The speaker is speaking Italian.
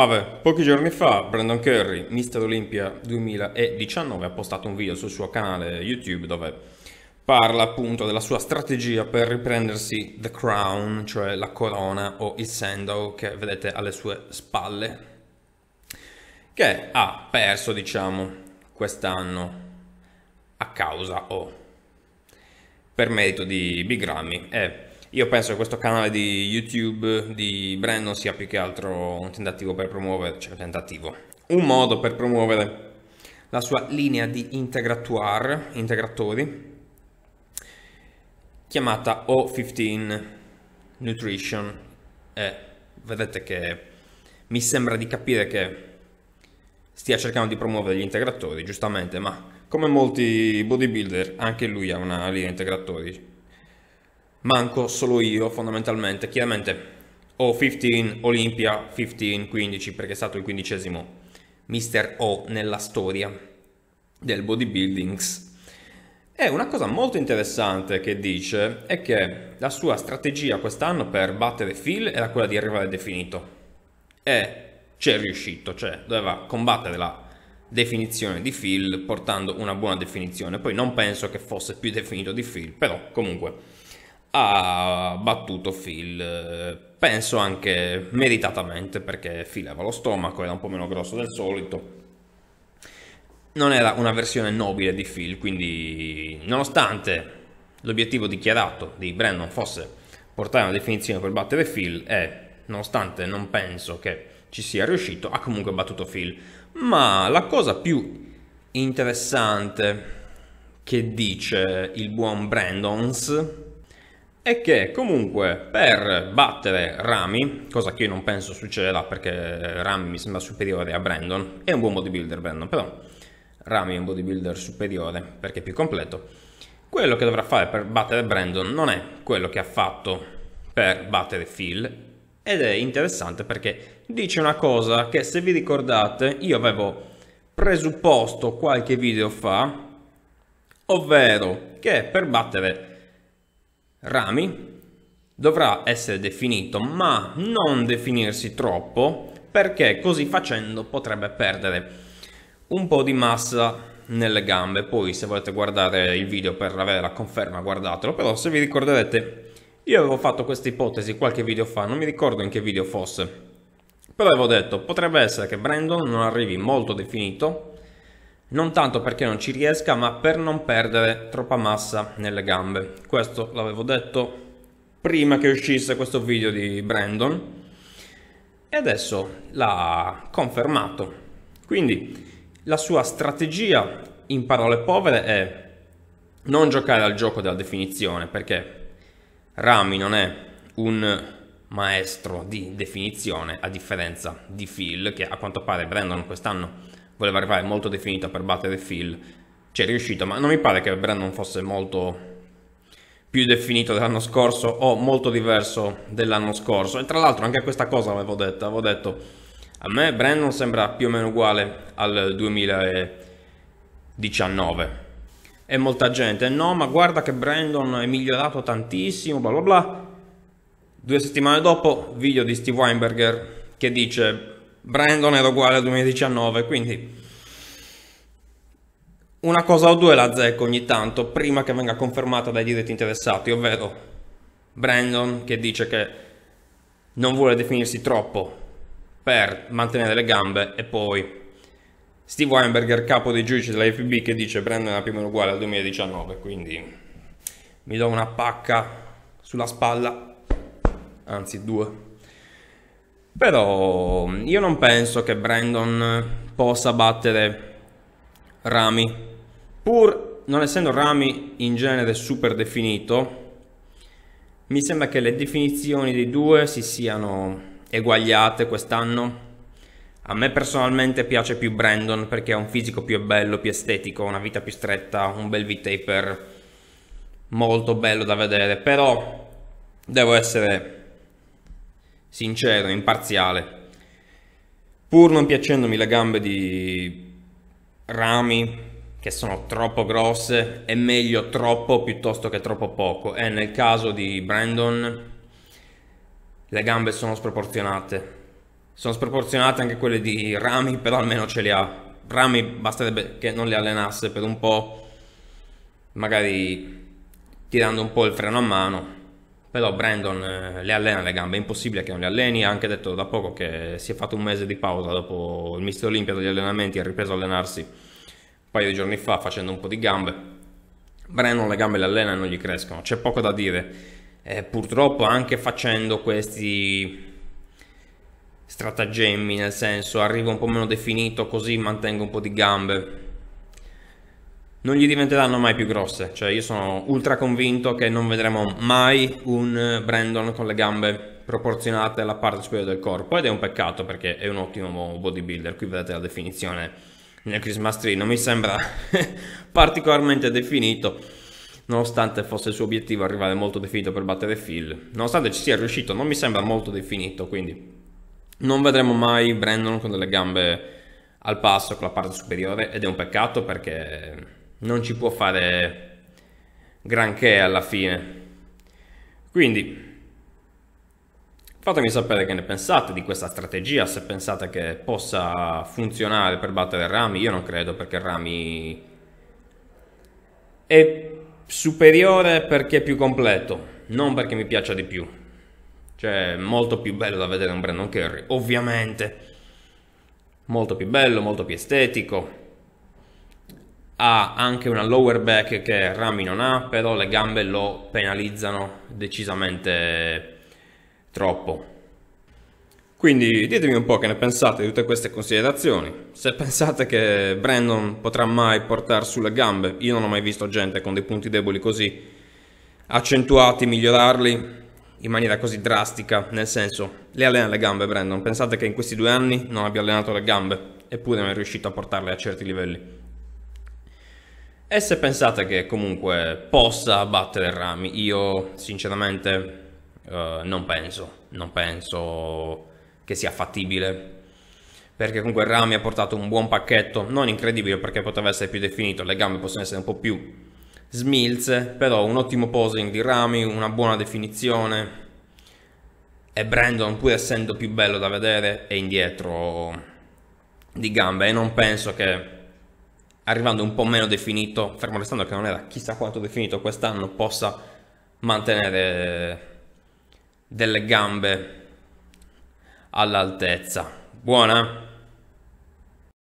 Ave, ah, pochi giorni fa Brandon Curry, Mister Olympia 2019, ha postato un video sul suo canale YouTube dove parla appunto della sua strategia per riprendersi The Crown, cioè la corona o il sando che vedete alle sue spalle, che ha perso diciamo quest'anno a causa o per merito di Big Ramy e io penso che questo canale di YouTube di Brandon sia più che altro un tentativo per promuovere, cioè un tentativo, un modo per promuovere la sua linea di integratori chiamata O15 Nutrition. Eh, vedete che mi sembra di capire che stia cercando di promuovere gli integratori, giustamente, ma come molti bodybuilder, anche lui ha una linea integratori manco solo io fondamentalmente, chiaramente ho 15 Olimpia, 15 15 perché è stato il quindicesimo Mister O nella storia del bodybuildings. E una cosa molto interessante che dice è che la sua strategia quest'anno per battere Phil era quella di arrivare al definito. E ci è riuscito, cioè doveva combattere la definizione di Phil portando una buona definizione. Poi non penso che fosse più definito di Phil, però comunque ha battuto Phil, eh, penso anche meritatamente perché Phil aveva lo stomaco, era un po' meno grosso del solito. Non era una versione nobile di Phil, quindi nonostante l'obiettivo dichiarato di Brandon fosse portare una definizione per battere Phil e nonostante non penso che ci sia riuscito, ha comunque battuto Phil. Ma la cosa più interessante che dice il buon Brandons è che comunque per battere Rami, cosa che io non penso succederà perché Rami mi sembra superiore a Brandon, è un buon bodybuilder Brandon, però Rami è un bodybuilder superiore perché è più completo, quello che dovrà fare per battere Brandon non è quello che ha fatto per battere Phil ed è interessante perché dice una cosa che se vi ricordate io avevo presupposto qualche video fa, ovvero che per battere rami dovrà essere definito ma non definirsi troppo perché così facendo potrebbe perdere un po' di massa nelle gambe poi se volete guardare il video per avere la conferma guardatelo però se vi ricorderete io avevo fatto questa ipotesi qualche video fa non mi ricordo in che video fosse però avevo detto potrebbe essere che Brandon non arrivi molto definito non tanto perché non ci riesca ma per non perdere troppa massa nelle gambe questo l'avevo detto prima che uscisse questo video di Brandon e adesso l'ha confermato quindi la sua strategia in parole povere è non giocare al gioco della definizione perché Rami non è un maestro di definizione a differenza di Phil che a quanto pare Brandon quest'anno voleva arrivare molto definita per battere Phil, ci è riuscito, ma non mi pare che Brandon fosse molto più definito dell'anno scorso o molto diverso dell'anno scorso. E tra l'altro anche questa cosa l'avevo detta, avevo detto a me Brandon sembra più o meno uguale al 2019. E molta gente, no ma guarda che Brandon è migliorato tantissimo, bla bla bla. Due settimane dopo, video di Steve Weinberger che dice Brandon era uguale al 2019, quindi una cosa o due la zecco ogni tanto prima che venga confermata dai diretti interessati, ovvero Brandon che dice che non vuole definirsi troppo per mantenere le gambe e poi Steve Weinberger, capo dei giudici dell'AFB, che dice Brandon era più o meno uguale al 2019, quindi mi do una pacca sulla spalla, anzi due. Però io non penso che Brandon possa battere Rami, pur non essendo Rami in genere super definito, mi sembra che le definizioni dei due si siano eguagliate quest'anno. A me personalmente piace più Brandon perché ha un fisico più bello, più estetico, una vita più stretta, un bel V-taper molto bello da vedere, però devo essere sincero, imparziale. Pur non piacendomi le gambe di Rami, che sono troppo grosse, è meglio troppo piuttosto che troppo poco. E nel caso di Brandon, le gambe sono sproporzionate. Sono sproporzionate anche quelle di Rami, però almeno ce le ha. Rami basterebbe che non le allenasse per un po', magari tirando un po' il freno a mano però Brandon eh, le allena le gambe, è impossibile che non le alleni, ha anche detto da poco che si è fatto un mese di pausa dopo il Mister Olimpia degli allenamenti, ha ripreso a allenarsi un paio di giorni fa facendo un po' di gambe. Brandon le gambe le allena e non gli crescono, c'è poco da dire. E eh, purtroppo anche facendo questi stratagemmi, nel senso arrivo un po' meno definito così mantengo un po' di gambe, non gli diventeranno mai più grosse. Cioè, io sono ultra convinto che non vedremo mai un eh, Brandon con le gambe proporzionate alla parte superiore del corpo. Ed è un peccato perché è un ottimo bodybuilder. Qui vedete la definizione nel Christmas Tree. Non mi sembra particolarmente definito. Nonostante fosse il suo obiettivo arrivare molto definito per battere Phil, nonostante ci sia riuscito, non mi sembra molto definito. Quindi, non vedremo mai Brandon con delle gambe al passo con la parte superiore. Ed è un peccato perché non ci può fare granché alla fine. Quindi fatemi sapere che ne pensate di questa strategia, se pensate che possa funzionare per battere Rami, io non credo perché Rami è superiore perché è più completo, non perché mi piaccia di più. Cioè, molto più bello da vedere un Brandon Curry, ovviamente. Molto più bello, molto più estetico, ha anche una lower back che Rami non ha, però le gambe lo penalizzano decisamente troppo. Quindi ditemi un po' che ne pensate di tutte queste considerazioni. Se pensate che Brandon potrà mai portare sulle gambe, io non ho mai visto gente con dei punti deboli così accentuati, migliorarli in maniera così drastica, nel senso, le allena le gambe Brandon, pensate che in questi due anni non abbia allenato le gambe, eppure non è riuscito a portarle a certi livelli. E se pensate che comunque possa battere Rami, io sinceramente eh, non penso, non penso che sia fattibile. Perché comunque Rami ha portato un buon pacchetto, non incredibile perché poteva essere più definito, le gambe possono essere un po' più smilze, però un ottimo posing di Rami, una buona definizione. E Brandon, pur essendo più bello da vedere, è indietro di gambe e non penso che arrivando un po' meno definito, fermo restando che non era chissà quanto definito quest'anno, possa mantenere eh, delle gambe all'altezza. Buona?